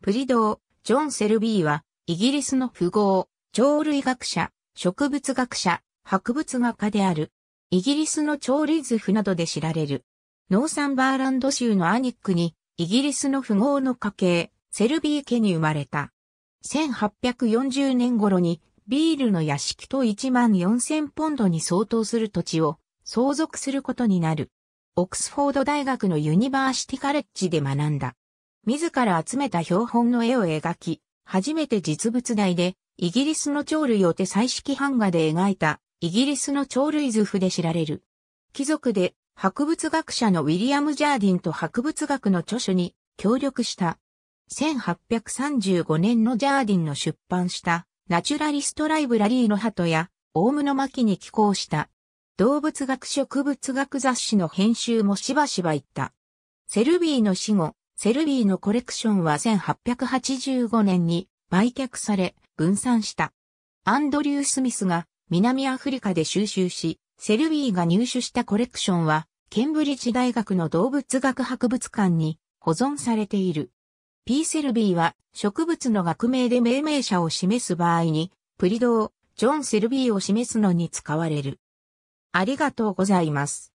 プリドー、ジョン・セルビーは、イギリスの富豪、鳥類学者、植物学者、博物学家である。イギリスの鳥類図譜などで知られる。ノーサンバーランド州のアニックに、イギリスの富豪の家系、セルビー家に生まれた。1840年頃に、ビールの屋敷と1万4000ポンドに相当する土地を相続することになる。オックスフォード大学のユニバーシティカレッジで学んだ。自ら集めた標本の絵を描き、初めて実物大で、イギリスの鳥類を手彩色版画で描いた、イギリスの鳥類図譜で知られる。貴族で、博物学者のウィリアム・ジャーディンと博物学の著書に協力した。1835年のジャーディンの出版したナチュラリストライブラリーの鳩やオウムの巻に寄稿した。動物学植物学雑誌の編集もしばしば行った。セルビーの死後、セルビーのコレクションは1885年に売却され分散した。アンドリュー・スミスが南アフリカで収集し、セルビーが入手したコレクションは、ケンブリッジ大学の動物学博物館に保存されている。P. セルビーは植物の学名で命名者を示す場合に、プリドー、ジョン・セルビーを示すのに使われる。ありがとうございます。